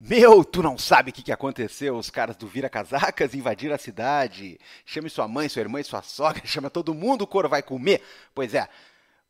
Meu, tu não sabe o que, que aconteceu? Os caras do Vira Casacas invadiram a cidade. Chame sua mãe, sua irmã e sua sogra, chama todo mundo, o couro vai comer. Pois é,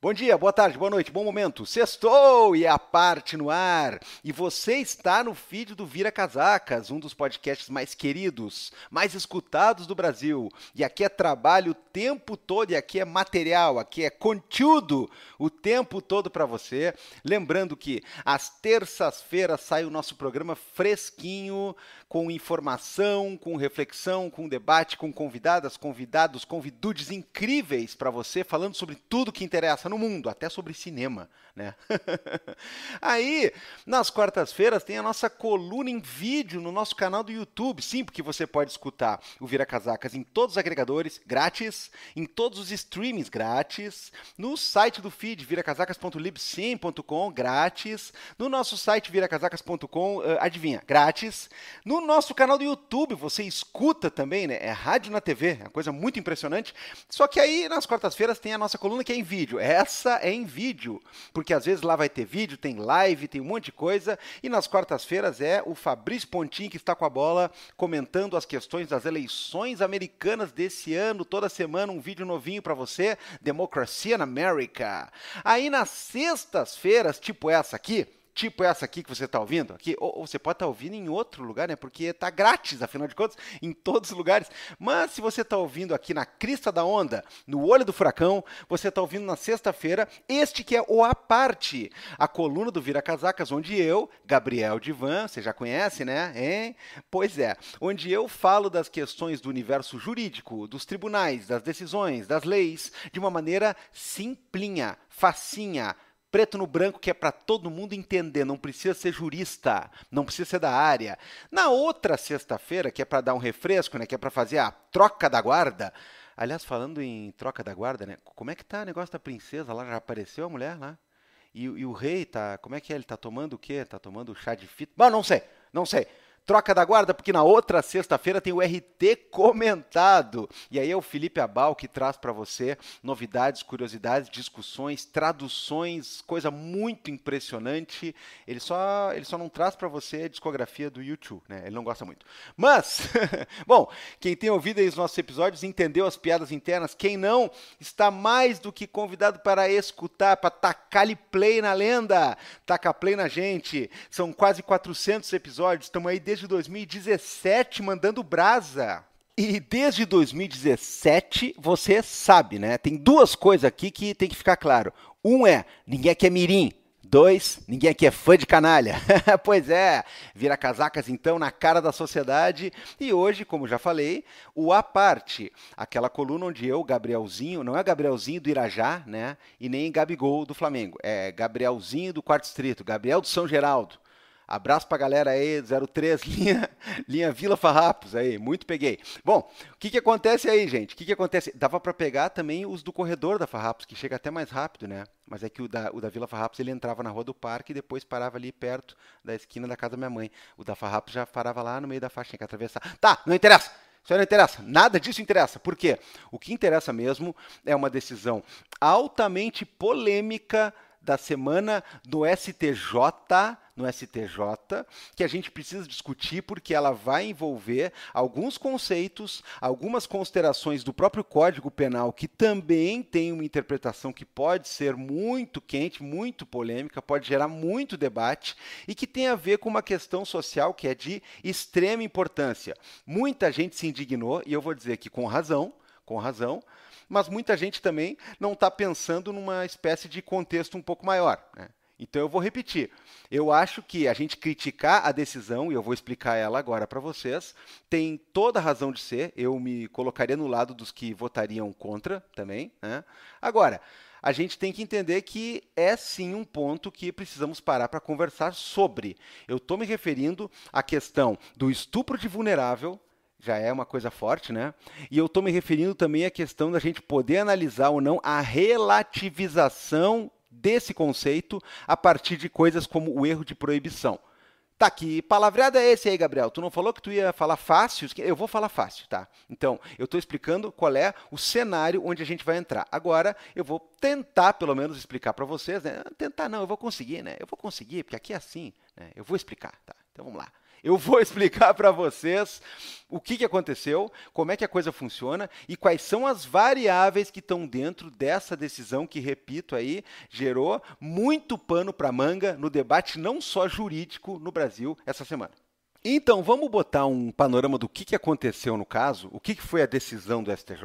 Bom dia, boa tarde, boa noite, bom momento. Sextou e é a parte no ar. E você está no feed do Vira Casacas, um dos podcasts mais queridos, mais escutados do Brasil. E aqui é trabalho o tempo todo, e aqui é material, aqui é conteúdo o tempo todo para você. Lembrando que às terças-feiras sai o nosso programa fresquinho com informação, com reflexão, com debate, com convidadas, convidados, convidudes incríveis para você, falando sobre tudo que interessa no mundo, até sobre cinema né? Aí, nas quartas-feiras, tem a nossa coluna em vídeo no nosso canal do YouTube. Sim, porque você pode escutar o Vira Casacas em todos os agregadores grátis, em todos os streamings grátis, no site do feed viracasacas.libsim.com grátis, no nosso site viracasacas.com, eh, adivinha, grátis. No nosso canal do YouTube você escuta também, né? É rádio na TV, é uma coisa muito impressionante. Só que aí, nas quartas-feiras, tem a nossa coluna que é em vídeo. Essa é em vídeo, porque porque às vezes lá vai ter vídeo, tem live, tem um monte de coisa. E nas quartas-feiras é o Fabrício Pontin que está com a bola comentando as questões das eleições americanas desse ano. Toda semana um vídeo novinho para você, Democracia na America. Aí nas sextas-feiras, tipo essa aqui, tipo essa aqui que você está ouvindo, aqui, ou, ou você pode estar tá ouvindo em outro lugar, né? Porque está grátis, afinal de contas, em todos os lugares. Mas se você está ouvindo aqui na crista da onda, no olho do furacão, você está ouvindo na sexta-feira, este que é o A Parte, a coluna do Vira Casacas, onde eu, Gabriel Divan, você já conhece, né? Hein? Pois é, onde eu falo das questões do universo jurídico, dos tribunais, das decisões, das leis, de uma maneira simplinha, facinha, preto no branco que é para todo mundo entender, não precisa ser jurista, não precisa ser da área. Na outra sexta-feira, que é para dar um refresco, né, que é para fazer a troca da guarda. Aliás, falando em troca da guarda, né, como é que tá o negócio da princesa lá? Já apareceu a mulher lá? E, e o rei tá, como é que é? Ele tá tomando o quê? Tá tomando chá de fita? Bom, não sei, não sei. Troca da guarda, porque na outra sexta-feira tem o RT comentado. E aí é o Felipe Abal que traz para você novidades, curiosidades, discussões, traduções, coisa muito impressionante. Ele só, ele só não traz para você a discografia do YouTube, né? Ele não gosta muito. Mas, bom, quem tem ouvido aí os nossos episódios entendeu as piadas internas. Quem não, está mais do que convidado para escutar, para tacar-lhe play na lenda. Taca play na gente. São quase 400 episódios, estamos aí desde desde 2017 mandando brasa. E desde 2017, você sabe, né? Tem duas coisas aqui que tem que ficar claro. Um é, ninguém aqui é mirim. Dois, ninguém aqui é fã de canalha. pois é, vira casacas então na cara da sociedade. E hoje, como já falei, o A Parte, aquela coluna onde eu, Gabrielzinho, não é Gabrielzinho do Irajá, né? E nem Gabigol do Flamengo. É Gabrielzinho do Quarto Distrito, Gabriel do São Geraldo. Abraço pra galera aí, 03, linha, linha Vila Farrapos aí, muito peguei. Bom, o que que acontece aí, gente? O que que acontece? Dava para pegar também os do corredor da Farrapos, que chega até mais rápido, né? Mas é que o da, o da Vila Farrapos, ele entrava na Rua do Parque e depois parava ali perto da esquina da casa da minha mãe. O da Farrapos já parava lá no meio da faixa, tinha que atravessar. Tá, não interessa! Isso não interessa. Nada disso interessa. Por quê? O que interessa mesmo é uma decisão altamente polêmica da semana do STJ no STJ, que a gente precisa discutir porque ela vai envolver alguns conceitos, algumas considerações do próprio Código Penal, que também tem uma interpretação que pode ser muito quente, muito polêmica, pode gerar muito debate e que tem a ver com uma questão social que é de extrema importância. Muita gente se indignou, e eu vou dizer que com razão, com razão, mas muita gente também não está pensando numa espécie de contexto um pouco maior. Né? Então eu vou repetir. Eu acho que a gente criticar a decisão, e eu vou explicar ela agora para vocês, tem toda a razão de ser. Eu me colocaria no lado dos que votariam contra também. Né? Agora, a gente tem que entender que é sim um ponto que precisamos parar para conversar sobre. Eu estou me referindo à questão do estupro de vulnerável, já é uma coisa forte, né? E eu estou me referindo também à questão da gente poder analisar ou não a relativização desse conceito a partir de coisas como o erro de proibição. Tá, que palavreada é esse aí, Gabriel? Tu não falou que tu ia falar fácil? Eu vou falar fácil, tá? Então, eu estou explicando qual é o cenário onde a gente vai entrar. Agora, eu vou tentar, pelo menos, explicar para vocês, né? Tentar não, eu vou conseguir, né? Eu vou conseguir, porque aqui é assim, né? Eu vou explicar, tá? Então, vamos lá. Eu vou explicar para vocês o que, que aconteceu, como é que a coisa funciona e quais são as variáveis que estão dentro dessa decisão que, repito aí, gerou muito pano para manga no debate não só jurídico no Brasil essa semana. Então, vamos botar um panorama do que, que aconteceu no caso, o que, que foi a decisão do STJ,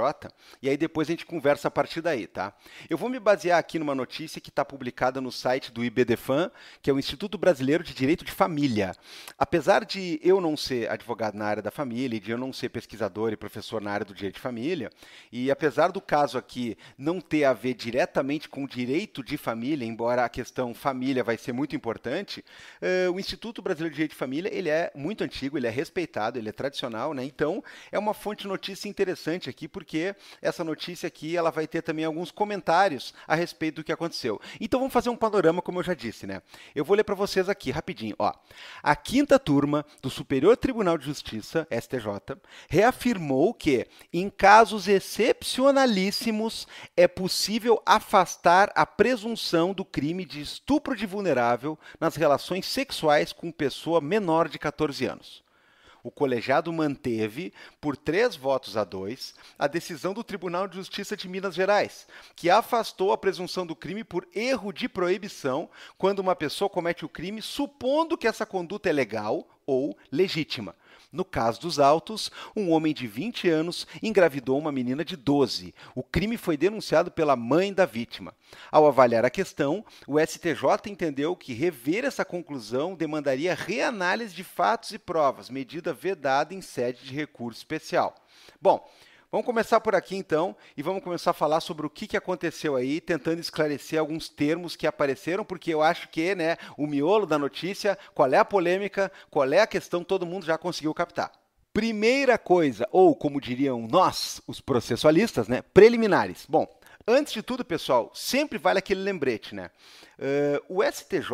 e aí depois a gente conversa a partir daí, tá? Eu vou me basear aqui numa notícia que está publicada no site do IBDFAM, que é o Instituto Brasileiro de Direito de Família. Apesar de eu não ser advogado na área da família, e de eu não ser pesquisador e professor na área do direito de família, e apesar do caso aqui não ter a ver diretamente com direito de família, embora a questão família vai ser muito importante, uh, o Instituto Brasileiro de Direito de Família ele é muito antigo, ele é respeitado, ele é tradicional, né? Então, é uma fonte de notícia interessante aqui, porque essa notícia aqui, ela vai ter também alguns comentários a respeito do que aconteceu. Então, vamos fazer um panorama, como eu já disse, né? Eu vou ler para vocês aqui, rapidinho, ó. A quinta turma do Superior Tribunal de Justiça, STJ, reafirmou que, em casos excepcionalíssimos, é possível afastar a presunção do crime de estupro de vulnerável nas relações sexuais com pessoa menor de 14 14 anos. O colegiado manteve, por três votos a dois, a decisão do Tribunal de Justiça de Minas Gerais, que afastou a presunção do crime por erro de proibição quando uma pessoa comete o crime supondo que essa conduta é legal ou legítima no caso dos autos, um homem de 20 anos engravidou uma menina de 12. O crime foi denunciado pela mãe da vítima. Ao avaliar a questão, o STJ entendeu que rever essa conclusão demandaria reanálise de fatos e provas, medida vedada em sede de recurso especial. Bom, Vamos começar por aqui então e vamos começar a falar sobre o que, que aconteceu aí, tentando esclarecer alguns termos que apareceram, porque eu acho que né, o miolo da notícia, qual é a polêmica, qual é a questão, todo mundo já conseguiu captar. Primeira coisa, ou como diriam nós, os processualistas, né, preliminares. Bom, antes de tudo, pessoal, sempre vale aquele lembrete, né? Uh, o STJ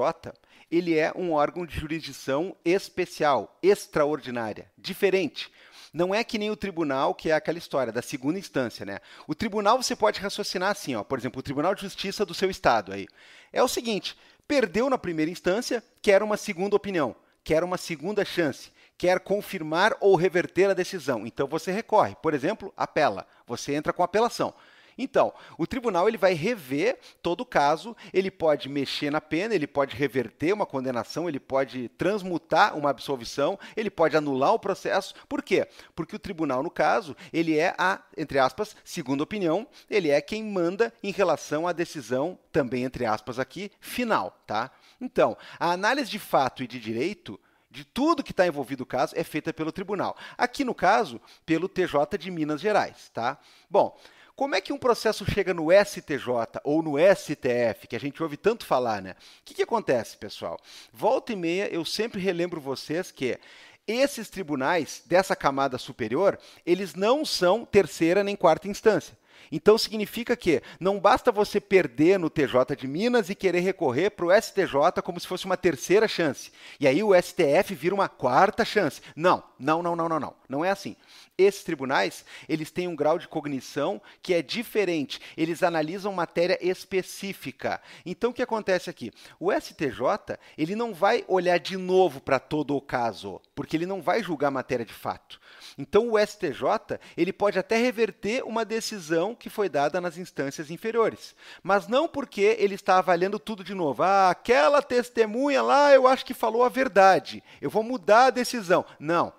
ele é um órgão de jurisdição especial, extraordinária, diferente não é que nem o tribunal, que é aquela história da segunda instância, né? O tribunal você pode raciocinar assim, ó, por exemplo, o Tribunal de Justiça do seu estado aí. É o seguinte, perdeu na primeira instância, quer uma segunda opinião, quer uma segunda chance, quer confirmar ou reverter a decisão. Então você recorre, por exemplo, apela. Você entra com apelação. Então, o tribunal ele vai rever todo o caso, ele pode mexer na pena, ele pode reverter uma condenação, ele pode transmutar uma absolvição, ele pode anular o processo. Por quê? Porque o tribunal, no caso, ele é a, entre aspas, segunda opinião, ele é quem manda em relação à decisão, também entre aspas aqui, final, tá? Então, a análise de fato e de direito de tudo que está envolvido o caso é feita pelo tribunal. Aqui no caso, pelo TJ de Minas Gerais, tá? Bom, como é que um processo chega no STJ ou no STF, que a gente ouve tanto falar, né? O que, que acontece, pessoal? Volta e meia, eu sempre relembro vocês que esses tribunais dessa camada superior, eles não são terceira nem quarta instância. Então significa que não basta você perder no TJ de Minas e querer recorrer para o STJ como se fosse uma terceira chance. E aí o STF vira uma quarta chance. Não, não, não, não, não, não. Não é assim esses tribunais, eles têm um grau de cognição que é diferente. Eles analisam matéria específica. Então o que acontece aqui? O STJ, ele não vai olhar de novo para todo o caso, porque ele não vai julgar matéria de fato. Então o STJ, ele pode até reverter uma decisão que foi dada nas instâncias inferiores, mas não porque ele está avaliando tudo de novo. Ah, aquela testemunha lá, eu acho que falou a verdade. Eu vou mudar a decisão. Não,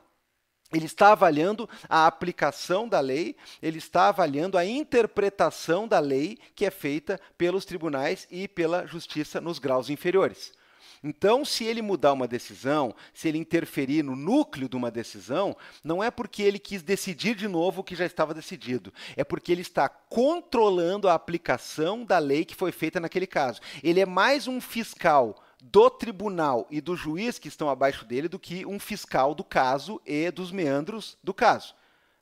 ele está avaliando a aplicação da lei, ele está avaliando a interpretação da lei que é feita pelos tribunais e pela justiça nos graus inferiores. Então, se ele mudar uma decisão, se ele interferir no núcleo de uma decisão, não é porque ele quis decidir de novo o que já estava decidido, é porque ele está controlando a aplicação da lei que foi feita naquele caso. Ele é mais um fiscal do tribunal e do juiz que estão abaixo dele do que um fiscal do caso e dos meandros do caso.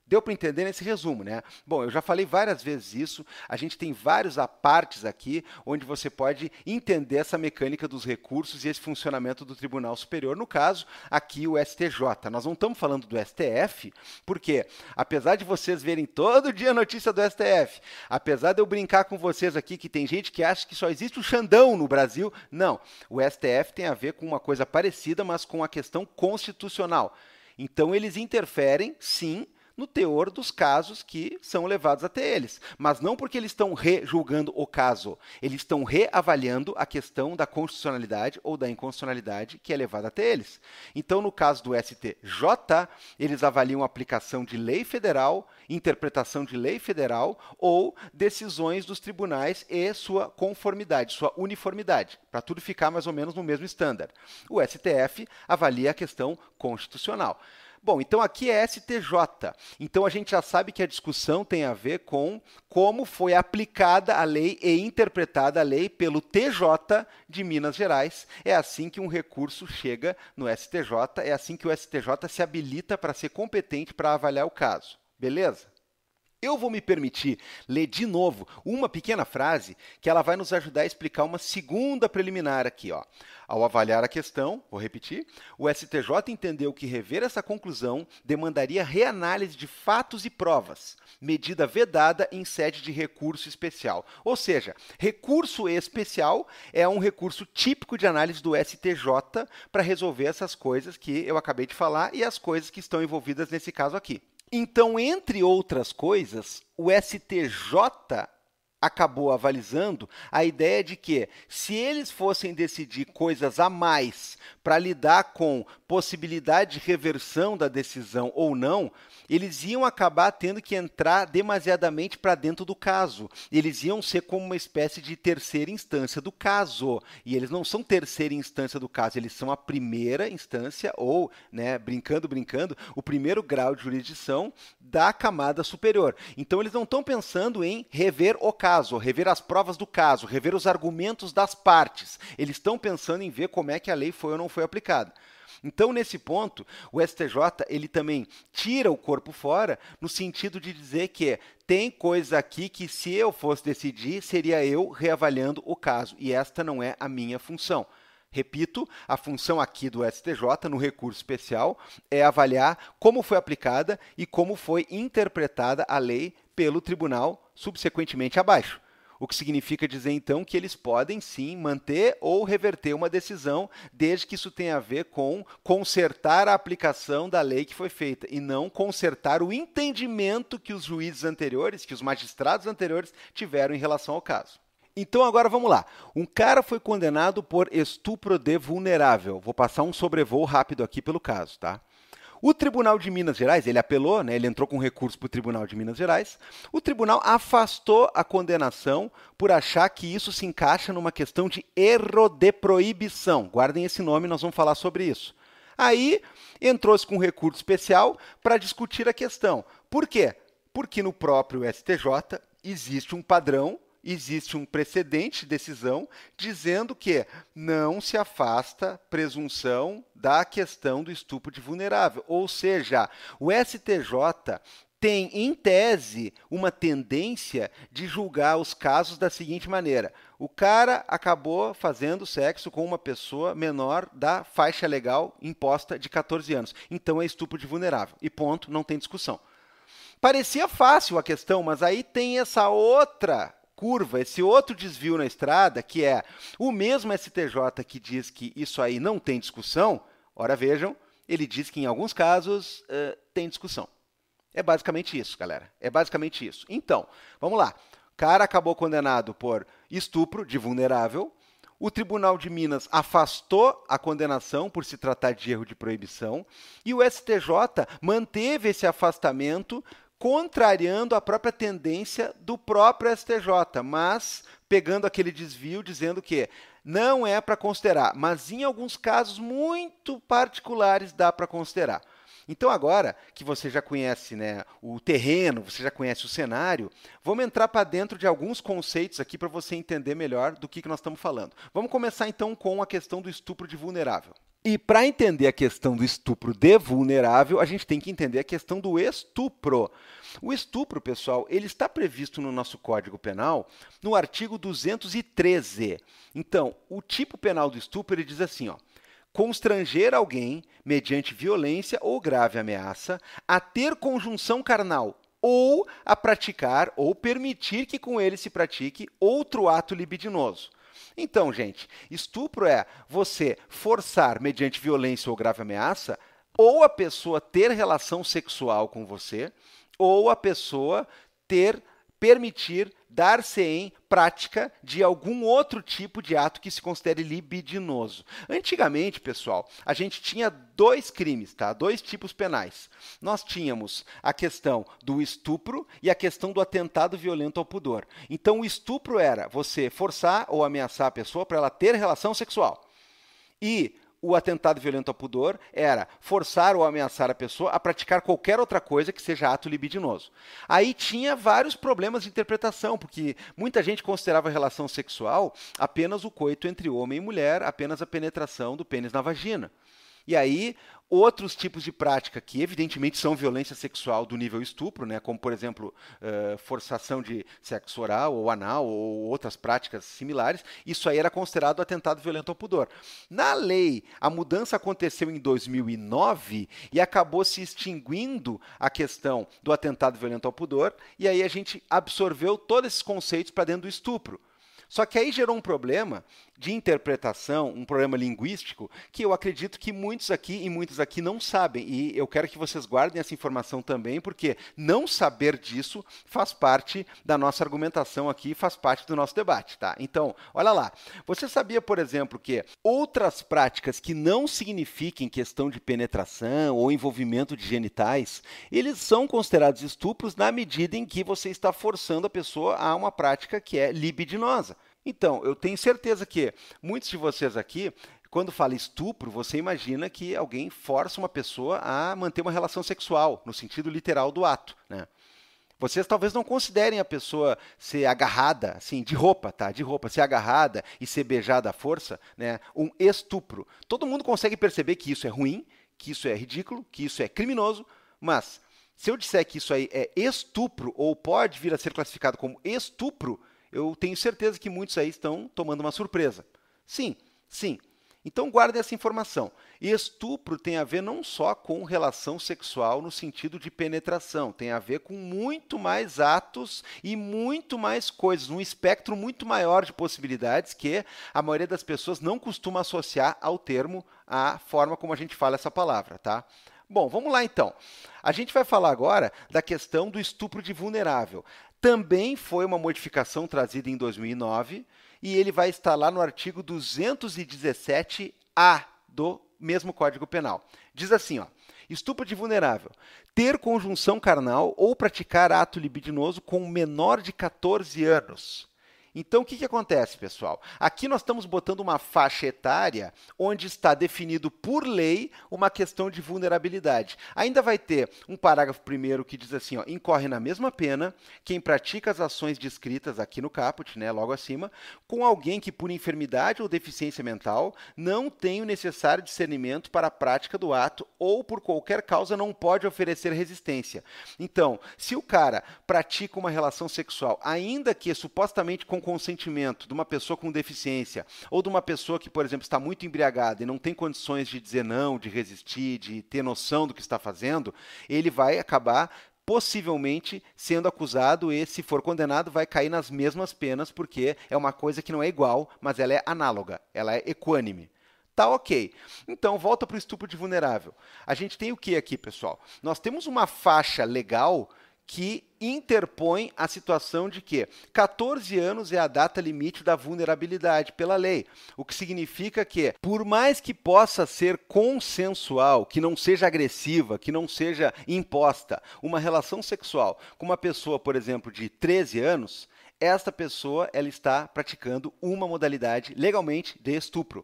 Deu para entender nesse resumo, né? Bom, eu já falei várias vezes isso. A gente tem vários apartes aqui onde você pode entender essa mecânica dos recursos e esse funcionamento do Tribunal Superior, no caso, aqui o STJ. Nós não estamos falando do STF, porque apesar de vocês verem todo dia a notícia do STF, apesar de eu brincar com vocês aqui que tem gente que acha que só existe o Xandão no Brasil, não. O STF tem a ver com uma coisa parecida, mas com a questão constitucional. Então, eles interferem, sim, no teor dos casos que são levados até eles. Mas não porque eles estão rejulgando o caso, eles estão reavaliando a questão da constitucionalidade ou da inconstitucionalidade que é levada até eles. Então, no caso do STJ, eles avaliam aplicação de lei federal, interpretação de lei federal ou decisões dos tribunais e sua conformidade, sua uniformidade, para tudo ficar mais ou menos no mesmo estándar. O STF avalia a questão constitucional. Bom, então aqui é STJ. Então a gente já sabe que a discussão tem a ver com como foi aplicada a lei e interpretada a lei pelo TJ de Minas Gerais. É assim que um recurso chega no STJ, é assim que o STJ se habilita para ser competente para avaliar o caso. Beleza? Eu vou me permitir ler de novo uma pequena frase que ela vai nos ajudar a explicar uma segunda preliminar aqui. Ó. Ao avaliar a questão, vou repetir, o STJ entendeu que rever essa conclusão demandaria reanálise de fatos e provas, medida vedada em sede de recurso especial. Ou seja, recurso especial é um recurso típico de análise do STJ para resolver essas coisas que eu acabei de falar e as coisas que estão envolvidas nesse caso aqui. Então, entre outras coisas, o STJ acabou avalizando a ideia de que, se eles fossem decidir coisas a mais para lidar com possibilidade de reversão da decisão ou não, eles iam acabar tendo que entrar demasiadamente para dentro do caso. Eles iam ser como uma espécie de terceira instância do caso. E eles não são terceira instância do caso, eles são a primeira instância, ou, né, brincando, brincando, o primeiro grau de jurisdição da camada superior. Então eles não estão pensando em rever o caso, rever as provas do caso, rever os argumentos das partes. Eles estão pensando em ver como é que a lei foi ou não foi aplicada. Então, nesse ponto, o STJ ele também tira o corpo fora no sentido de dizer que tem coisa aqui que se eu fosse decidir, seria eu reavaliando o caso, e esta não é a minha função. Repito, a função aqui do STJ, no recurso especial, é avaliar como foi aplicada e como foi interpretada a lei pelo tribunal subsequentemente abaixo. O que significa dizer, então, que eles podem sim manter ou reverter uma decisão, desde que isso tenha a ver com consertar a aplicação da lei que foi feita e não consertar o entendimento que os juízes anteriores, que os magistrados anteriores tiveram em relação ao caso. Então agora vamos lá. Um cara foi condenado por estupro de vulnerável. Vou passar um sobrevoo rápido aqui pelo caso, tá? O Tribunal de Minas Gerais, ele apelou, né, ele entrou com recurso para o Tribunal de Minas Gerais. O tribunal afastou a condenação por achar que isso se encaixa numa questão de erro de proibição. Guardem esse nome, nós vamos falar sobre isso. Aí entrou-se com recurso especial para discutir a questão. Por quê? Porque no próprio STJ existe um padrão existe um precedente de decisão dizendo que não se afasta presunção da questão do estupro de vulnerável. Ou seja, o STJ tem, em tese, uma tendência de julgar os casos da seguinte maneira: o cara acabou fazendo sexo com uma pessoa menor da faixa legal imposta de 14 anos. Então é estupro de vulnerável. E ponto, não tem discussão. Parecia fácil a questão, mas aí tem essa outra curva, esse outro desvio na estrada, que é o mesmo STJ que diz que isso aí não tem discussão, ora vejam, ele diz que em alguns casos uh, tem discussão. É basicamente isso, galera. É basicamente isso. Então, vamos lá. O cara acabou condenado por estupro de vulnerável. O Tribunal de Minas afastou a condenação por se tratar de erro de proibição. E o STJ manteve esse afastamento contrariando a própria tendência do próprio STJ, mas pegando aquele desvio dizendo que não é para considerar, mas em alguns casos muito particulares dá para considerar. Então agora que você já conhece né, o terreno, você já conhece o cenário, vamos entrar para dentro de alguns conceitos aqui para você entender melhor do que, que nós estamos falando. Vamos começar então com a questão do estupro de vulnerável. E para entender a questão do estupro de vulnerável, a gente tem que entender a questão do estupro. O estupro, pessoal, ele está previsto no nosso Código Penal no artigo 213. Então, o tipo penal do estupro ele diz assim, ó: constranger alguém mediante violência ou grave ameaça a ter conjunção carnal ou a praticar ou permitir que com ele se pratique outro ato libidinoso então, gente, estupro é você forçar, mediante violência ou grave ameaça, ou a pessoa ter relação sexual com você, ou a pessoa ter permitir dar-se em prática de algum outro tipo de ato que se considere libidinoso. Antigamente, pessoal, a gente tinha dois crimes, tá? Dois tipos penais. Nós tínhamos a questão do estupro e a questão do atentado violento ao pudor. Então, o estupro era você forçar ou ameaçar a pessoa para ela ter relação sexual. E o atentado violento ao pudor era forçar ou ameaçar a pessoa a praticar qualquer outra coisa que seja ato libidinoso. Aí tinha vários problemas de interpretação, porque muita gente considerava a relação sexual apenas o coito entre homem e mulher, apenas a penetração do pênis na vagina. E aí, outros tipos de prática que evidentemente são violência sexual do nível estupro, né, como por exemplo uh, forçação de sexo oral ou anal ou outras práticas similares, isso aí era considerado atentado violento ao pudor. Na lei, a mudança aconteceu em 2009 e acabou se extinguindo a questão do atentado violento ao pudor e aí a gente absorveu todos esses conceitos para dentro do estupro. Só que aí gerou um problema de interpretação, um problema linguístico, que eu acredito que muitos aqui e muitos aqui não sabem. E eu quero que vocês guardem essa informação também, porque não saber disso faz parte da nossa argumentação aqui, faz parte do nosso debate, tá? Então, olha lá. Você sabia, por exemplo, que outras práticas que não signifiquem questão de penetração ou envolvimento de genitais, eles são considerados estupros na medida em que você está forçando a pessoa a uma prática que é libidinosa. Então, eu tenho certeza que muitos de vocês aqui, quando fala estupro, você imagina que alguém força uma pessoa a manter uma relação sexual, no sentido literal do ato, né? Vocês talvez não considerem a pessoa ser agarrada, assim, de roupa, tá? De roupa, ser agarrada e ser beijada à força, né? Um estupro. Todo mundo consegue perceber que isso é ruim, que isso é ridículo, que isso é criminoso, mas se eu disser que isso aí é estupro ou pode vir a ser classificado como estupro, eu tenho certeza que muitos aí estão tomando uma surpresa. Sim, sim. Então guarde essa informação. Estupro tem a ver não só com relação sexual no sentido de penetração, tem a ver com muito mais atos e muito mais coisas, um espectro muito maior de possibilidades que a maioria das pessoas não costuma associar ao termo, à forma como a gente fala essa palavra, tá? Bom, vamos lá então. A gente vai falar agora da questão do estupro de vulnerável. Também foi uma modificação trazida em 2009 e ele vai estar lá no artigo 217A do mesmo Código Penal. Diz assim, ó: Estupro de vulnerável. Ter conjunção carnal ou praticar ato libidinoso com menor de 14 anos então, o que, que acontece, pessoal? Aqui nós estamos botando uma faixa etária onde está definido por lei uma questão de vulnerabilidade. Ainda vai ter um parágrafo primeiro que diz assim: ó, incorre na mesma pena quem pratica as ações descritas aqui no caput, né, logo acima, com alguém que, por enfermidade ou deficiência mental, não tem o necessário discernimento para a prática do ato ou por qualquer causa não pode oferecer resistência. Então, se o cara pratica uma relação sexual, ainda que supostamente com consentimento de uma pessoa com deficiência ou de uma pessoa que, por exemplo, está muito embriagada e não tem condições de dizer não, de resistir, de ter noção do que está fazendo, ele vai acabar possivelmente sendo acusado e, se for condenado, vai cair nas mesmas penas, porque é uma coisa que não é igual, mas ela é análoga, ela é equânime. Tá ok. Então, volta para o estupro de vulnerável. A gente tem o que aqui, pessoal? Nós temos uma faixa legal que interpõe a situação de que 14 anos é a data limite da vulnerabilidade pela lei, o que significa que, por mais que possa ser consensual, que não seja agressiva, que não seja imposta, uma relação sexual com uma pessoa, por exemplo, de 13 anos, esta pessoa ela está praticando uma modalidade legalmente de estupro.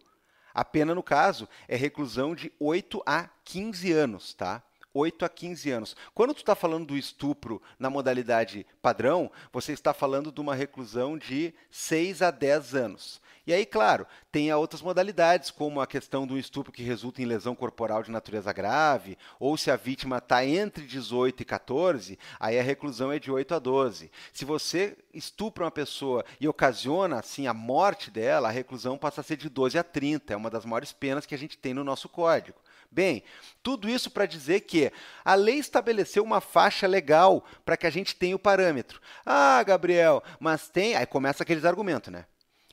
A pena, no caso, é reclusão de 8 a 15 anos, tá? 8 a 15 anos. Quando tu está falando do estupro na modalidade padrão, você está falando de uma reclusão de 6 a 10 anos. E aí, claro, tem outras modalidades, como a questão do estupro que resulta em lesão corporal de natureza grave, ou se a vítima está entre 18 e 14, aí a reclusão é de 8 a 12. Se você estupra uma pessoa e ocasiona, assim, a morte dela, a reclusão passa a ser de 12 a 30. É uma das maiores penas que a gente tem no nosso código. Bem, tudo isso para dizer que a lei estabeleceu uma faixa legal para que a gente tenha o parâmetro. Ah, Gabriel, mas tem. Aí começa aqueles argumentos, né?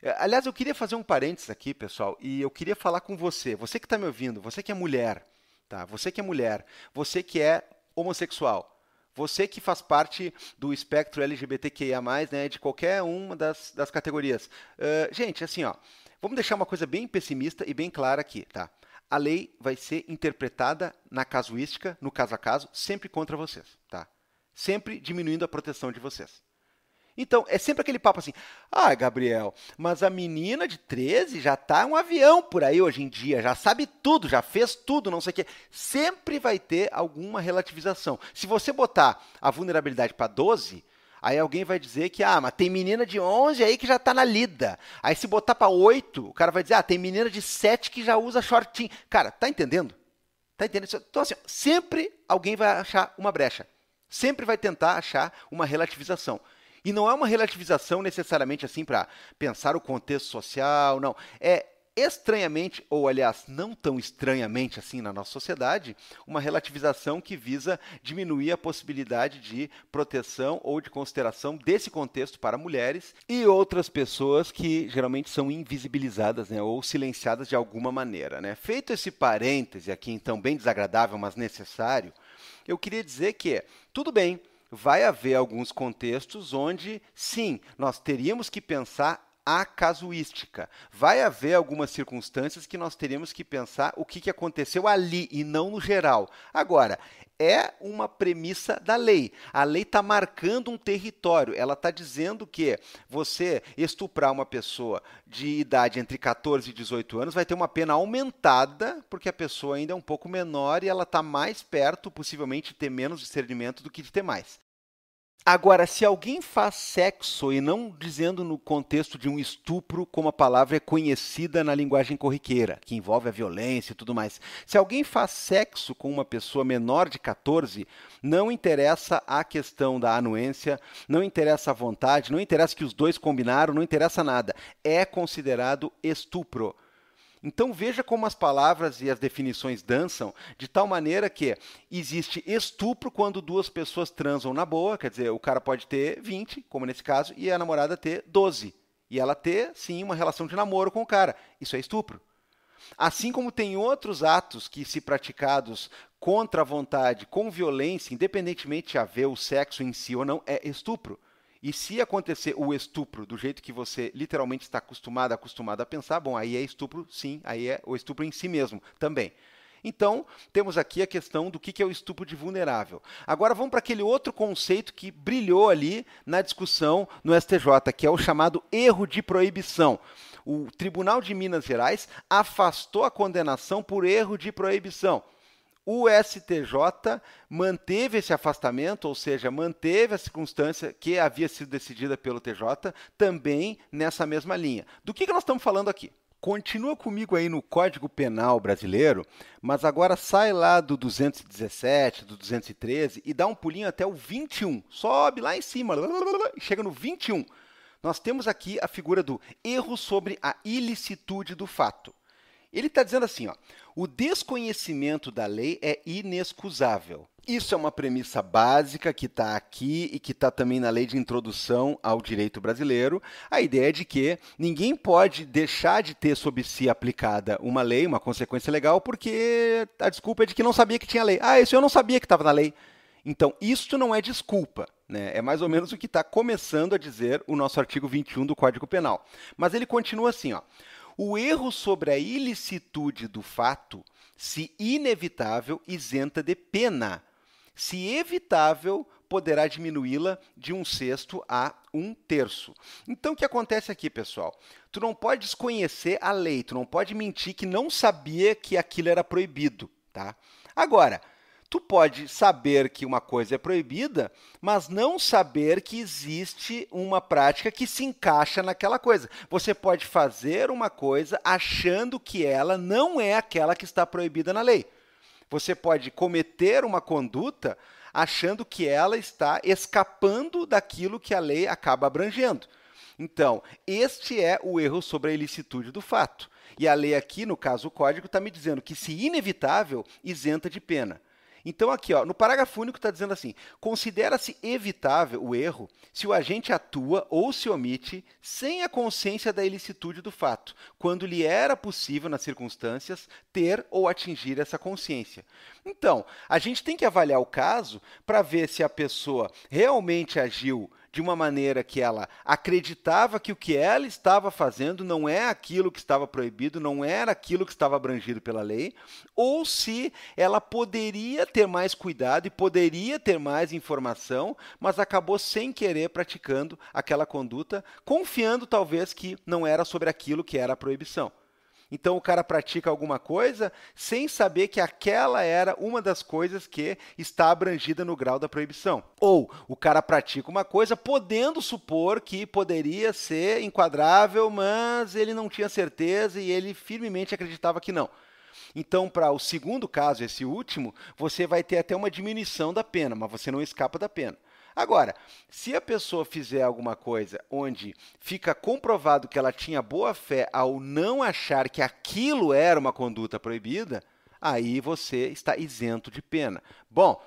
Eh, aliás, eu queria fazer um parênteses aqui, pessoal, e eu queria falar com você, você que está me ouvindo, você que é mulher, tá? Você que é mulher, você que é homossexual, você que faz parte do espectro LGBTQIA+, né, de qualquer uma das, das categorias. Uh, gente, assim, ó, vamos deixar uma coisa bem pessimista e bem clara aqui, tá? a lei vai ser interpretada na casuística, no caso a caso, sempre contra vocês, tá? Sempre diminuindo a proteção de vocês. Então, é sempre aquele papo assim: "Ah, Gabriel, mas a menina de 13 já tá um avião por aí hoje em dia, já sabe tudo, já fez tudo, não sei o quê". Sempre vai ter alguma relativização. Se você botar a vulnerabilidade para 12, Aí alguém vai dizer que, ah, mas tem menina de 11 aí que já tá na lida. Aí se botar para 8, o cara vai dizer, ah, tem menina de 7 que já usa shortinho. Cara, tá entendendo? Tá entendendo? Então, assim, sempre alguém vai achar uma brecha. Sempre vai tentar achar uma relativização. E não é uma relativização necessariamente assim para pensar o contexto social, não. É estranhamente, ou aliás, não tão estranhamente assim na nossa sociedade, uma relativização que visa diminuir a possibilidade de proteção ou de consideração desse contexto para mulheres e outras pessoas que geralmente são invisibilizadas né, ou silenciadas de alguma maneira. Né? Feito esse parêntese aqui, então, bem desagradável, mas necessário, eu queria dizer que, tudo bem, vai haver alguns contextos onde, sim, nós teríamos que pensar à casuística. Vai haver algumas circunstâncias que nós teremos que pensar o que, que aconteceu ali e não no geral. Agora, é uma premissa da lei. A lei está marcando um território. Ela está dizendo que você estuprar uma pessoa de idade entre 14 e 18 anos vai ter uma pena aumentada, porque a pessoa ainda é um pouco menor e ela está mais perto, possivelmente, de ter menos discernimento do que de ter mais. Agora, se alguém faz sexo, e não dizendo no contexto de um estupro, como a palavra é conhecida na linguagem corriqueira, que envolve a violência e tudo mais, se alguém faz sexo com uma pessoa menor de 14, não interessa a questão da anuência, não interessa a vontade, não interessa que os dois combinaram, não interessa nada. É considerado estupro. Então veja como as palavras e as definições dançam de tal maneira que existe estupro quando duas pessoas transam na boa, quer dizer, o cara pode ter 20, como nesse caso, e a namorada ter 12. E ela ter, sim, uma relação de namoro com o cara. Isso é estupro. Assim como tem outros atos que, se praticados contra a vontade, com violência, independentemente de haver o sexo em si ou não, é estupro. E se acontecer o estupro do jeito que você literalmente está acostumado, acostumado a pensar, bom, aí é estupro, sim, aí é o estupro em si mesmo também. Então, temos aqui a questão do que é o estupro de vulnerável. Agora vamos para aquele outro conceito que brilhou ali na discussão no STJ, que é o chamado erro de proibição. O Tribunal de Minas Gerais afastou a condenação por erro de proibição. O STJ manteve esse afastamento, ou seja, manteve a circunstância que havia sido decidida pelo TJ, também nessa mesma linha. Do que, que nós estamos falando aqui? Continua comigo aí no Código Penal brasileiro, mas agora sai lá do 217, do 213 e dá um pulinho até o 21. Sobe lá em cima, e chega no 21. Nós temos aqui a figura do erro sobre a ilicitude do fato. Ele está dizendo assim, ó, o desconhecimento da lei é inexcusável. Isso é uma premissa básica que está aqui e que está também na lei de introdução ao direito brasileiro. A ideia é de que ninguém pode deixar de ter sob si aplicada uma lei, uma consequência legal, porque a desculpa é de que não sabia que tinha lei. Ah, isso eu não sabia que estava na lei. Então, isto não é desculpa. Né? É mais ou menos o que está começando a dizer o nosso artigo 21 do Código Penal. Mas ele continua assim: ó. O erro sobre a ilicitude do fato, se inevitável, isenta de pena. Se evitável, poderá diminuí-la de um sexto a um terço. Então, o que acontece aqui, pessoal? Tu não pode desconhecer a lei, tu não pode mentir que não sabia que aquilo era proibido. Tá? Agora, tu pode saber que uma coisa é proibida, mas não saber que existe uma prática que se encaixa naquela coisa. Você pode fazer uma coisa achando que ela não é aquela que está proibida na lei. Você pode cometer uma conduta achando que ela está escapando daquilo que a lei acaba abrangendo. Então, este é o erro sobre a ilicitude do fato. E a lei aqui, no caso o código, está me dizendo que, se inevitável, isenta de pena. Então, aqui, ó, no parágrafo único está dizendo assim: considera-se evitável o erro se o agente atua ou se omite sem a consciência da ilicitude do fato, quando lhe era possível, nas circunstâncias, ter ou atingir essa consciência. Então, a gente tem que avaliar o caso para ver se a pessoa realmente agiu de uma maneira que ela acreditava que o que ela estava fazendo não é aquilo que estava proibido, não era aquilo que estava abrangido pela lei, ou se ela poderia ter mais cuidado e poderia ter mais informação, mas acabou sem querer praticando aquela conduta, confiando talvez que não era sobre aquilo que era a proibição. Então o cara pratica alguma coisa sem saber que aquela era uma das coisas que está abrangida no grau da proibição. Ou o cara pratica uma coisa podendo supor que poderia ser enquadrável, mas ele não tinha certeza e ele firmemente acreditava que não. Então, para o segundo caso, esse último, você vai ter até uma diminuição da pena, mas você não escapa da pena. Agora, se a pessoa fizer alguma coisa onde fica comprovado que ela tinha boa fé ao não achar que aquilo era uma conduta proibida, aí você está isento de pena. Bom,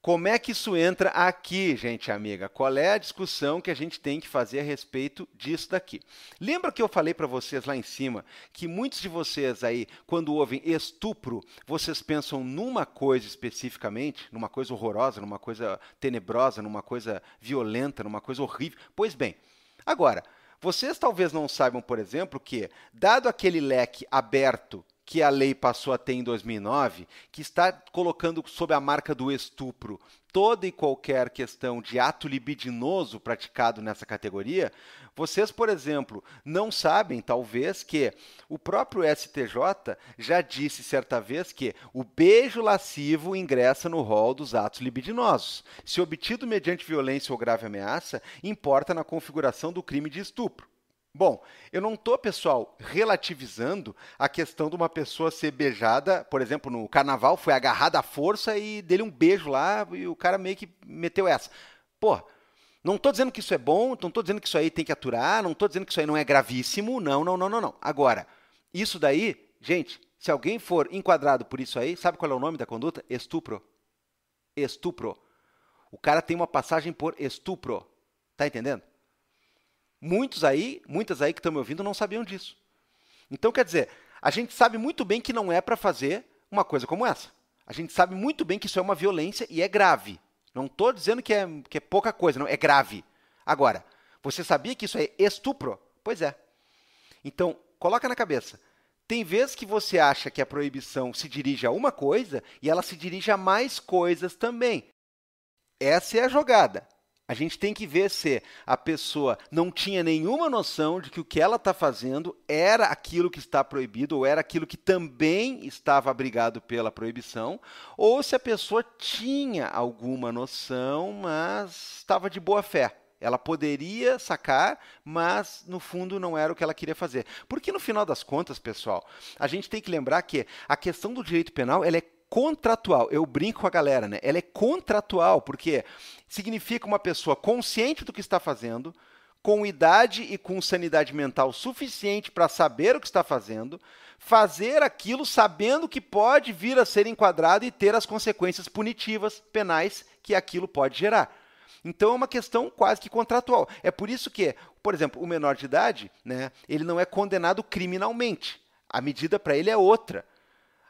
como é que isso entra aqui, gente amiga? Qual é a discussão que a gente tem que fazer a respeito disso daqui? Lembra que eu falei para vocês lá em cima que muitos de vocês aí, quando ouvem estupro, vocês pensam numa coisa especificamente, numa coisa horrorosa, numa coisa tenebrosa, numa coisa violenta, numa coisa horrível. Pois bem, agora, vocês talvez não saibam, por exemplo, que, dado aquele leque aberto que a lei passou a ter em 2009, que está colocando sob a marca do estupro toda e qualquer questão de ato libidinoso praticado nessa categoria, vocês, por exemplo, não sabem, talvez, que o próprio STJ já disse certa vez que o beijo lascivo ingressa no rol dos atos libidinosos. Se obtido mediante violência ou grave ameaça, importa na configuração do crime de estupro. Bom, eu não estou, pessoal, relativizando a questão de uma pessoa ser beijada, por exemplo, no carnaval, foi agarrada à força e dele um beijo lá e o cara meio que meteu essa. Pô, não estou dizendo que isso é bom, não estou dizendo que isso aí tem que aturar, não estou dizendo que isso aí não é gravíssimo, não, não, não, não, não. Agora, isso daí, gente, se alguém for enquadrado por isso aí, sabe qual é o nome da conduta? Estupro. Estupro. O cara tem uma passagem por estupro. Tá entendendo? Muitos aí, muitas aí que estão me ouvindo não sabiam disso. Então, quer dizer, a gente sabe muito bem que não é para fazer uma coisa como essa. A gente sabe muito bem que isso é uma violência e é grave. Não estou dizendo que é, que é pouca coisa, não, é grave. Agora, você sabia que isso é estupro? Pois é. Então, coloca na cabeça. Tem vezes que você acha que a proibição se dirige a uma coisa e ela se dirige a mais coisas também. Essa é a jogada. A gente tem que ver se a pessoa não tinha nenhuma noção de que o que ela está fazendo era aquilo que está proibido ou era aquilo que também estava abrigado pela proibição, ou se a pessoa tinha alguma noção, mas estava de boa fé. Ela poderia sacar, mas no fundo não era o que ela queria fazer. Porque no final das contas, pessoal, a gente tem que lembrar que a questão do direito penal ela é contratual. Eu brinco com a galera, né? Ela é contratual, porque significa uma pessoa consciente do que está fazendo, com idade e com sanidade mental suficiente para saber o que está fazendo, fazer aquilo sabendo que pode vir a ser enquadrado e ter as consequências punitivas, penais, que aquilo pode gerar. Então é uma questão quase que contratual. É por isso que, por exemplo, o menor de idade, né, ele não é condenado criminalmente. A medida para ele é outra.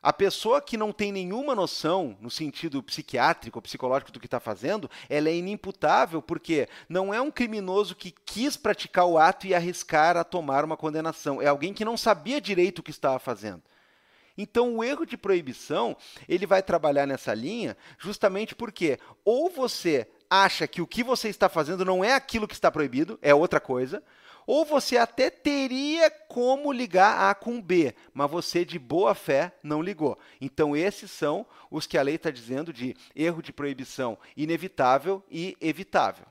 A pessoa que não tem nenhuma noção, no sentido psiquiátrico ou psicológico do que está fazendo, ela é inimputável porque não é um criminoso que quis praticar o ato e arriscar a tomar uma condenação. É alguém que não sabia direito o que estava fazendo. Então, o erro de proibição, ele vai trabalhar nessa linha justamente porque ou você acha que o que você está fazendo não é aquilo que está proibido, é outra coisa, ou você até teria como ligar A com B, mas você de boa fé não ligou. Então, esses são os que a lei está dizendo de erro de proibição inevitável e evitável.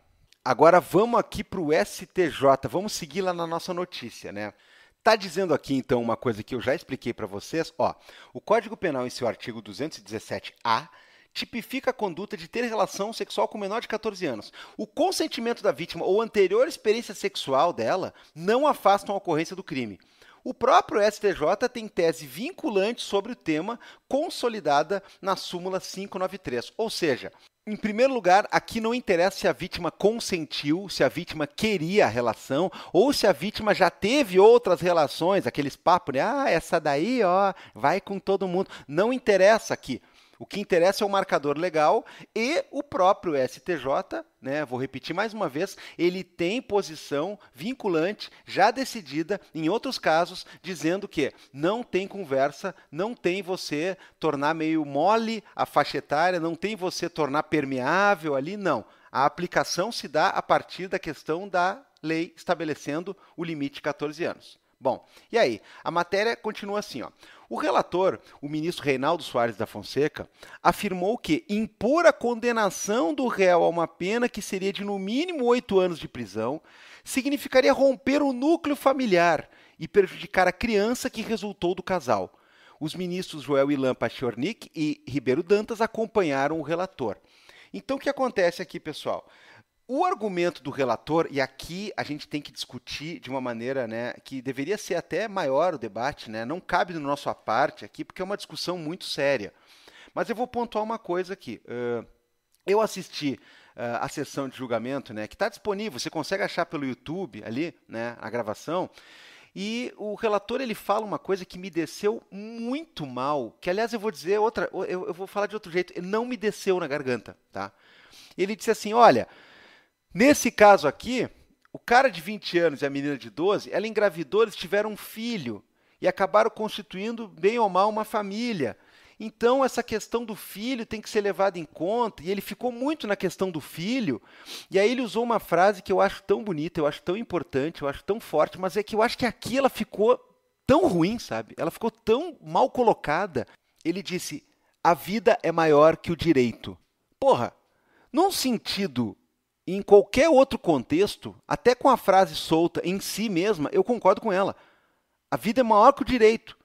Agora vamos aqui para o STJ, vamos seguir lá na nossa notícia, né? Está dizendo aqui, então, uma coisa que eu já expliquei para vocês. Ó, o Código Penal, em seu artigo 217-A, tipifica a conduta de ter relação sexual com menor de 14 anos. O consentimento da vítima ou anterior experiência sexual dela não afastam a ocorrência do crime. O próprio STJ tem tese vinculante sobre o tema consolidada na súmula 593, ou seja, em primeiro lugar, aqui não interessa se a vítima consentiu, se a vítima queria a relação ou se a vítima já teve outras relações, aqueles papos, né? Ah, essa daí, ó, vai com todo mundo. Não interessa aqui. O que interessa é o marcador legal e o próprio STJ, né? Vou repetir mais uma vez, ele tem posição vinculante já decidida em outros casos, dizendo que não tem conversa, não tem você tornar meio mole a faixa etária, não tem você tornar permeável ali, não. A aplicação se dá a partir da questão da lei estabelecendo o limite de 14 anos. Bom, e aí? A matéria continua assim, ó. O relator, o ministro Reinaldo Soares da Fonseca, afirmou que impor a condenação do réu a uma pena que seria de no mínimo oito anos de prisão significaria romper o núcleo familiar e prejudicar a criança que resultou do casal. Os ministros Joel Ilan Pachornik e Ribeiro Dantas acompanharam o relator. Então, o que acontece aqui, pessoal? O argumento do relator, e aqui a gente tem que discutir de uma maneira né, que deveria ser até maior o debate, né? não cabe no nosso aparte aqui, porque é uma discussão muito séria. Mas eu vou pontuar uma coisa aqui. eu assisti a sessão de julgamento, né, que está disponível, você consegue achar pelo YouTube ali, né, a gravação. E o relator ele fala uma coisa que me desceu muito mal, que aliás eu vou dizer outra, eu, eu vou falar de outro jeito, não me desceu na garganta, tá? Ele disse assim, olha, Nesse caso aqui, o cara de 20 anos e a menina de 12, ela engravidou, eles tiveram um filho e acabaram constituindo, bem ou mal, uma família. Então, essa questão do filho tem que ser levada em conta, e ele ficou muito na questão do filho, e aí ele usou uma frase que eu acho tão bonita, eu acho tão importante, eu acho tão forte, mas é que eu acho que aqui ela ficou tão ruim, sabe? Ela ficou tão mal colocada. Ele disse: a vida é maior que o direito. Porra, num sentido em qualquer outro contexto, até com a frase solta em si mesma, eu concordo com ela. A vida é maior que o direito.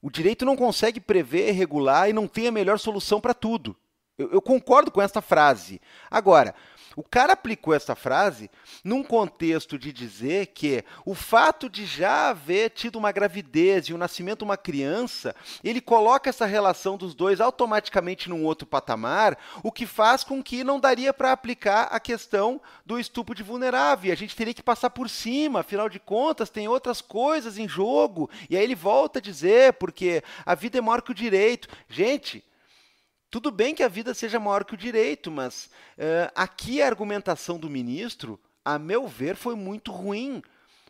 O direito não consegue prever, regular e não tem a melhor solução para tudo. Eu, eu, concordo com essa frase. Agora, o cara aplicou essa frase num contexto de dizer que o fato de já haver tido uma gravidez e o nascimento de uma criança, ele coloca essa relação dos dois automaticamente num outro patamar, o que faz com que não daria para aplicar a questão do estupro de vulnerável. A gente teria que passar por cima, afinal de contas, tem outras coisas em jogo. E aí ele volta a dizer, porque a vida é maior que o direito. Gente, tudo bem que a vida seja maior que o direito, mas uh, aqui a argumentação do ministro, a meu ver, foi muito ruim.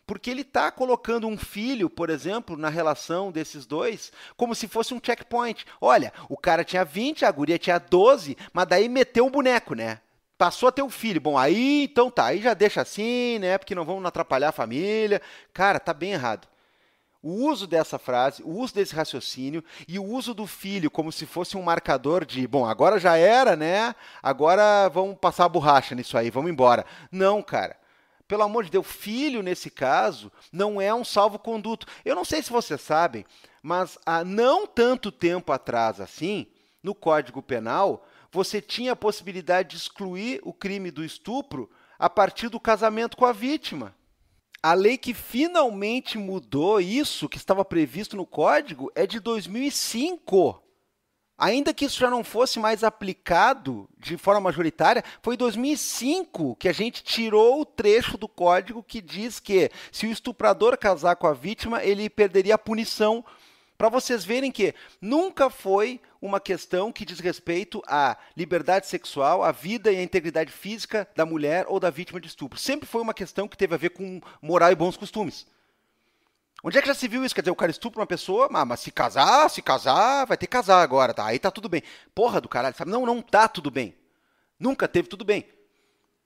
Porque ele está colocando um filho, por exemplo, na relação desses dois, como se fosse um checkpoint. Olha, o cara tinha 20, a guria tinha 12, mas daí meteu um boneco, né? Passou a ter um filho. Bom, aí então tá, aí já deixa assim, né? Porque não vamos atrapalhar a família. Cara, tá bem errado. O uso dessa frase, o uso desse raciocínio e o uso do filho como se fosse um marcador de, bom, agora já era, né? Agora vamos passar a borracha nisso aí, vamos embora. Não, cara. Pelo amor de Deus, filho nesse caso não é um salvo-conduto. Eu não sei se vocês sabem, mas há não tanto tempo atrás assim, no Código Penal, você tinha a possibilidade de excluir o crime do estupro a partir do casamento com a vítima. A lei que finalmente mudou isso, que estava previsto no código, é de 2005. Ainda que isso já não fosse mais aplicado de forma majoritária, foi em 2005 que a gente tirou o trecho do código que diz que se o estuprador casar com a vítima, ele perderia a punição para vocês verem que nunca foi uma questão que diz respeito à liberdade sexual, à vida e à integridade física da mulher ou da vítima de estupro. Sempre foi uma questão que teve a ver com moral e bons costumes. Onde é que já se viu isso? Quer dizer, o cara estupra uma pessoa, ah, mas se casar, se casar, vai ter que casar agora, tá? Aí tá tudo bem. Porra do caralho, sabe? Não, não tá tudo bem. Nunca teve tudo bem.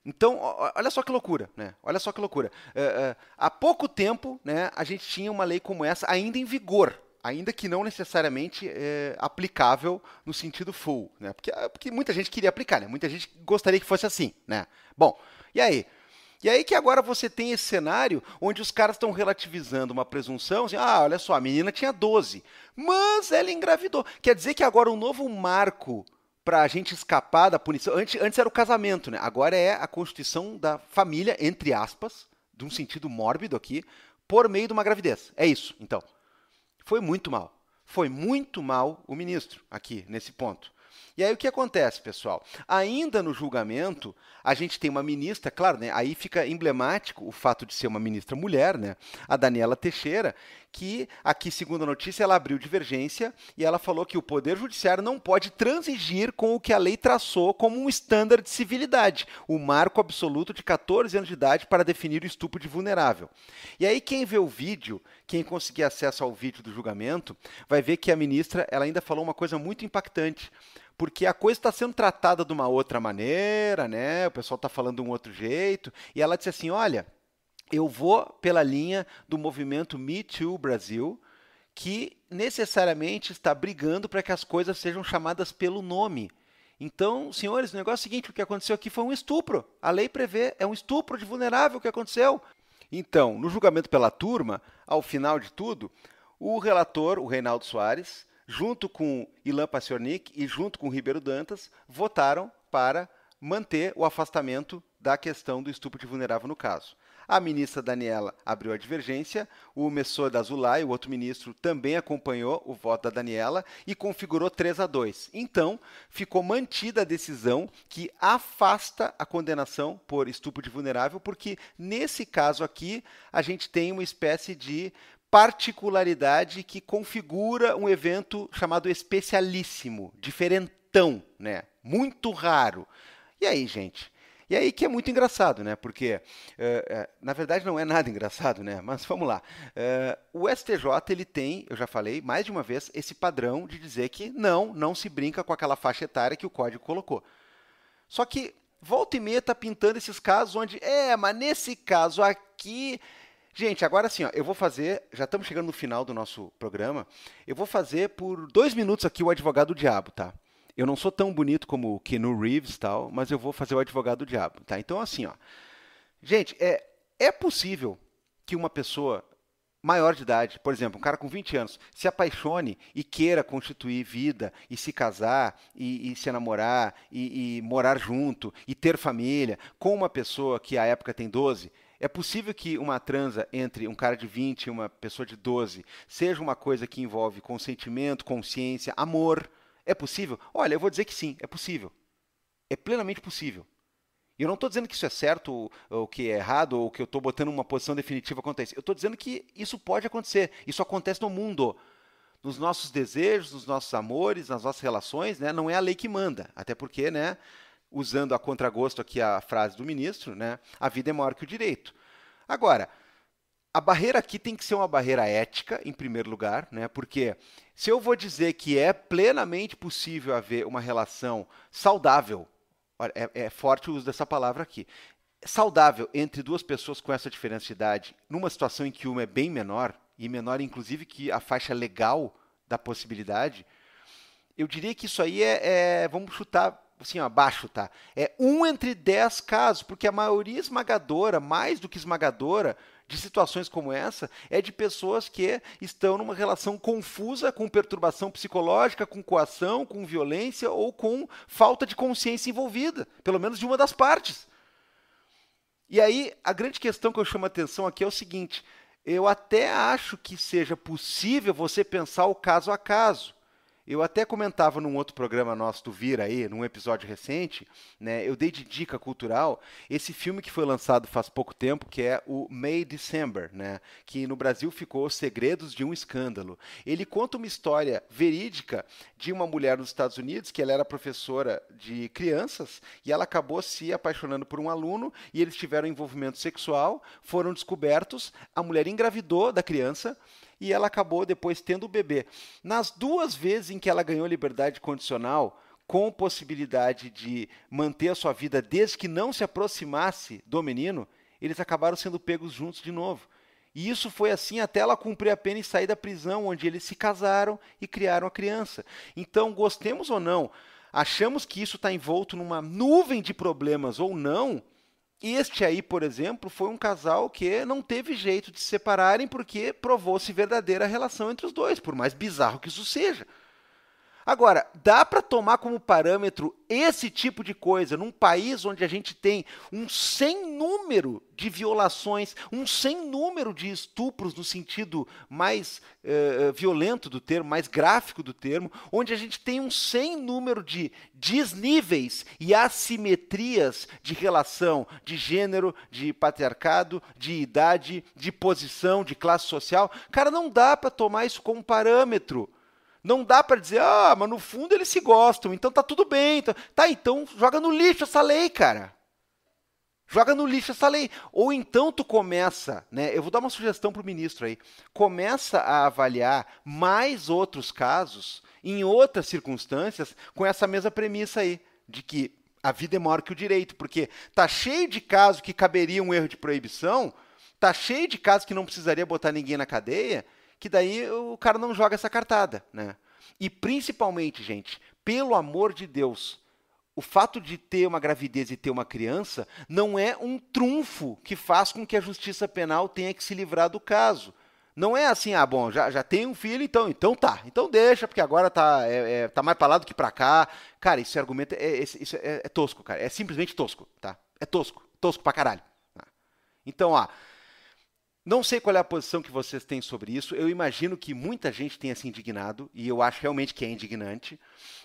Então, olha só que loucura, né? Olha só que loucura. Uh, uh, há pouco tempo, né, a gente tinha uma lei como essa ainda em vigor ainda que não necessariamente é, aplicável no sentido full, né? Porque, é, porque muita gente queria aplicar, né? Muita gente gostaria que fosse assim, né? Bom, e aí? E aí que agora você tem esse cenário onde os caras estão relativizando uma presunção, assim, ah, olha só, a menina tinha 12, mas ela engravidou. Quer dizer que agora um novo marco para a gente escapar da punição, antes, antes era o casamento, né? Agora é a constituição da família, entre aspas, de um sentido mórbido aqui, por meio de uma gravidez. É isso, então foi muito mal. Foi muito mal o ministro aqui, nesse ponto. E aí o que acontece, pessoal? Ainda no julgamento, a gente tem uma ministra, claro, né, aí fica emblemático o fato de ser uma ministra mulher, né, a Daniela Teixeira, que aqui, segundo a notícia, ela abriu divergência e ela falou que o Poder Judiciário não pode transigir com o que a lei traçou como um estándar de civilidade, o marco absoluto de 14 anos de idade para definir o estupro de vulnerável. E aí quem vê o vídeo, quem conseguir acesso ao vídeo do julgamento, vai ver que a ministra ela ainda falou uma coisa muito impactante porque a coisa está sendo tratada de uma outra maneira, né? O pessoal está falando de um outro jeito. E ela disse assim: olha, eu vou pela linha do movimento Me Too Brasil, que necessariamente está brigando para que as coisas sejam chamadas pelo nome. Então, senhores, o negócio é o seguinte: o que aconteceu aqui foi um estupro. A lei prevê, é um estupro de vulnerável o que aconteceu. Então, no julgamento pela turma, ao final de tudo, o relator, o Reinaldo Soares, junto com Ilan Passionic e junto com Ribeiro Dantas, votaram para manter o afastamento da questão do estupro de vulnerável no caso. A ministra Daniela abriu a divergência, o Messor da Azulay o outro ministro, também acompanhou o voto da Daniela e configurou 3 a 2. Então, ficou mantida a decisão que afasta a condenação por estupro de vulnerável, porque nesse caso aqui a gente tem uma espécie de particularidade que configura um evento chamado especialíssimo, diferentão, né? Muito raro. E aí, gente? E aí que é muito engraçado, né? Porque, eh, eh, na verdade, não é nada engraçado, né? Mas vamos lá. Eh, o STJ, ele tem, eu já falei mais de uma vez, esse padrão de dizer que não, não se brinca com aquela faixa etária que o código colocou. Só que volta e meia tá pintando esses casos onde, é, mas nesse caso aqui Gente, agora sim, eu vou fazer. Já estamos chegando no final do nosso programa. Eu vou fazer por dois minutos aqui o advogado do diabo, tá? Eu não sou tão bonito como o Keanu Reeves tal, mas eu vou fazer o advogado do diabo, tá? Então, assim, ó. Gente, é, é possível que uma pessoa maior de idade, por exemplo, um cara com 20 anos, se apaixone e queira constituir vida e se casar e, e se namorar e, e morar junto e ter família com uma pessoa que à época tem 12, é possível que uma transa entre um cara de 20 e uma pessoa de 12 seja uma coisa que envolve consentimento, consciência, amor? É possível? Olha, eu vou dizer que sim, é possível. É plenamente possível. E Eu não estou dizendo que isso é certo ou que é errado ou que eu estou botando uma posição definitiva quanto a isso. Eu estou dizendo que isso pode acontecer. Isso acontece no mundo. Nos nossos desejos, nos nossos amores, nas nossas relações, né? não é a lei que manda. Até porque, né? usando a contragosto aqui a frase do ministro, né? A vida é maior que o direito. Agora, a barreira aqui tem que ser uma barreira ética, em primeiro lugar, né? Porque se eu vou dizer que é plenamente possível haver uma relação saudável, é, é forte o uso dessa palavra aqui, saudável entre duas pessoas com essa diferença de idade, numa situação em que uma é bem menor, e menor inclusive que a faixa legal da possibilidade, eu diria que isso aí é, é vamos chutar, assim, ó, baixo, tá? É um entre dez casos, porque a maioria esmagadora, mais do que esmagadora, de situações como essa é de pessoas que estão numa relação confusa com perturbação psicológica, com coação, com violência ou com falta de consciência envolvida, pelo menos de uma das partes. E aí, a grande questão que eu chamo a atenção aqui é o seguinte: eu até acho que seja possível você pensar o caso a caso. Eu até comentava num outro programa nosso do Vira aí, num episódio recente, né? Eu dei de dica cultural esse filme que foi lançado faz pouco tempo, que é o May December, né? Que no Brasil ficou Segredos de um Escândalo. Ele conta uma história verídica de uma mulher nos Estados Unidos que ela era professora de crianças e ela acabou se apaixonando por um aluno e eles tiveram envolvimento sexual, foram descobertos, a mulher engravidou da criança e ela acabou depois tendo o bebê. Nas duas vezes em que ela ganhou liberdade condicional, com possibilidade de manter a sua vida desde que não se aproximasse do menino, eles acabaram sendo pegos juntos de novo. E isso foi assim até ela cumprir a pena e sair da prisão, onde eles se casaram e criaram a criança. Então, gostemos ou não, achamos que isso está envolto numa nuvem de problemas ou não, este aí, por exemplo, foi um casal que não teve jeito de se separarem porque provou-se verdadeira a relação entre os dois, por mais bizarro que isso seja. Agora, dá para tomar como parâmetro esse tipo de coisa num país onde a gente tem um sem número de violações, um sem número de estupros no sentido mais eh, eh, violento do termo, mais gráfico do termo, onde a gente tem um sem número de desníveis e assimetrias de relação de gênero, de patriarcado, de idade, de posição, de classe social. Cara, não dá para tomar isso como parâmetro não dá para dizer, ah, mas no fundo eles se gostam, então tá tudo bem. Então- tá, então joga no lixo essa lei, cara. Joga no lixo essa lei. Ou então tu começa, né? Eu vou dar uma sugestão para o ministro aí. Começa a avaliar mais outros casos em outras circunstâncias com essa mesma premissa aí, de que a vida é maior que o direito, porque tá cheio de casos que caberia um erro de proibição, tá cheio de casos que não precisaria botar ninguém na cadeia, que daí o cara não joga essa cartada, né? E principalmente, gente, pelo amor de Deus, o fato de ter uma gravidez e ter uma criança não é um trunfo que faz com que a justiça penal tenha que se livrar do caso. Não é assim, ah, bom, já, já tem um filho, então, então tá, então deixa, porque agora tá, é, é, tá mais pra lá do que pra cá. Cara, esse argumento é, é, é tosco, cara. É simplesmente tosco, tá? É tosco, tosco pra caralho. Tá? Então, ah, não sei qual é a posição que vocês têm sobre isso. Eu imagino que muita gente tenha se indignado, e eu acho realmente que é indignante.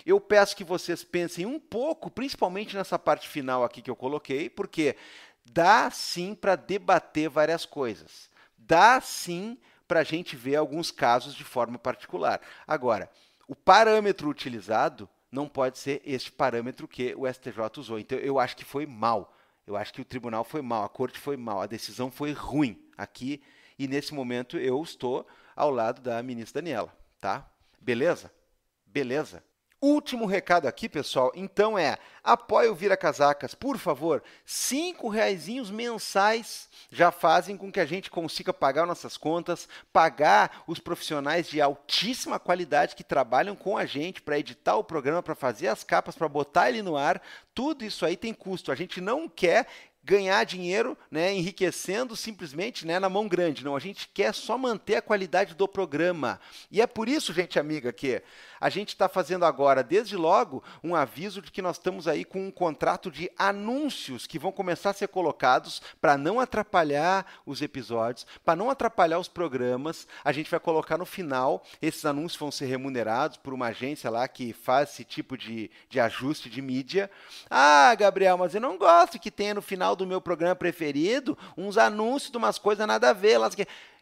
Eu peço que vocês pensem um pouco, principalmente nessa parte final aqui que eu coloquei, porque dá sim para debater várias coisas. Dá sim para a gente ver alguns casos de forma particular. Agora, o parâmetro utilizado não pode ser este parâmetro que o STJ usou. Então, eu acho que foi mal. Eu acho que o tribunal foi mal, a corte foi mal, a decisão foi ruim aqui e nesse momento eu estou ao lado da ministra Daniela, tá? Beleza? Beleza? Último recado aqui, pessoal. Então é, apoie o Vira Casacas, por favor. Cinco reaisinhos mensais já fazem com que a gente consiga pagar nossas contas, pagar os profissionais de altíssima qualidade que trabalham com a gente para editar o programa, para fazer as capas, para botar ele no ar. Tudo isso aí tem custo. A gente não quer ganhar dinheiro, né, enriquecendo simplesmente, né, na mão grande. Não, a gente quer só manter a qualidade do programa. E é por isso, gente amiga, que a gente está fazendo agora, desde logo, um aviso de que nós estamos aí com um contrato de anúncios que vão começar a ser colocados para não atrapalhar os episódios, para não atrapalhar os programas. A gente vai colocar no final, esses anúncios vão ser remunerados por uma agência lá que faz esse tipo de, de ajuste de mídia. Ah, Gabriel, mas eu não gosto que tenha no final do meu programa preferido uns anúncios de umas coisas nada a ver. Lá,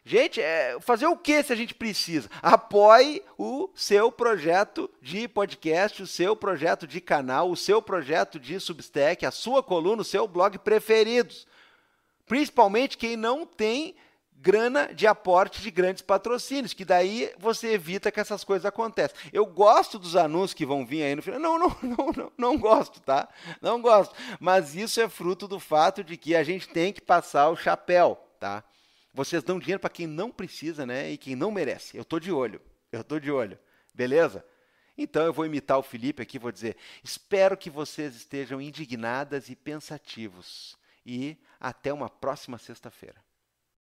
Gente, é, fazer o que se a gente precisa? Apoie o seu projeto de podcast, o seu projeto de canal, o seu projeto de Substack, a sua coluna, o seu blog preferidos. Principalmente quem não tem grana de aporte de grandes patrocínios, que daí você evita que essas coisas aconteçam. Eu gosto dos anúncios que vão vir aí no final. Não, não, não, não, não gosto, tá? Não gosto. Mas isso é fruto do fato de que a gente tem que passar o chapéu, tá? Vocês dão dinheiro para quem não precisa, né? E quem não merece. Eu tô de olho. Eu tô de olho. Beleza? Então eu vou imitar o Felipe aqui, vou dizer: espero que vocês estejam indignadas e pensativos. E até uma próxima sexta-feira.